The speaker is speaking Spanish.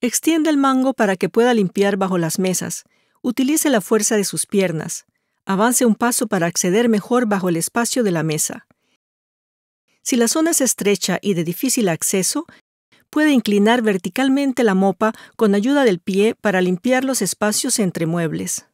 Extiende el mango para que pueda limpiar bajo las mesas. Utilice la fuerza de sus piernas. Avance un paso para acceder mejor bajo el espacio de la mesa. Si la zona es estrecha y de difícil acceso, puede inclinar verticalmente la mopa con ayuda del pie para limpiar los espacios entre muebles.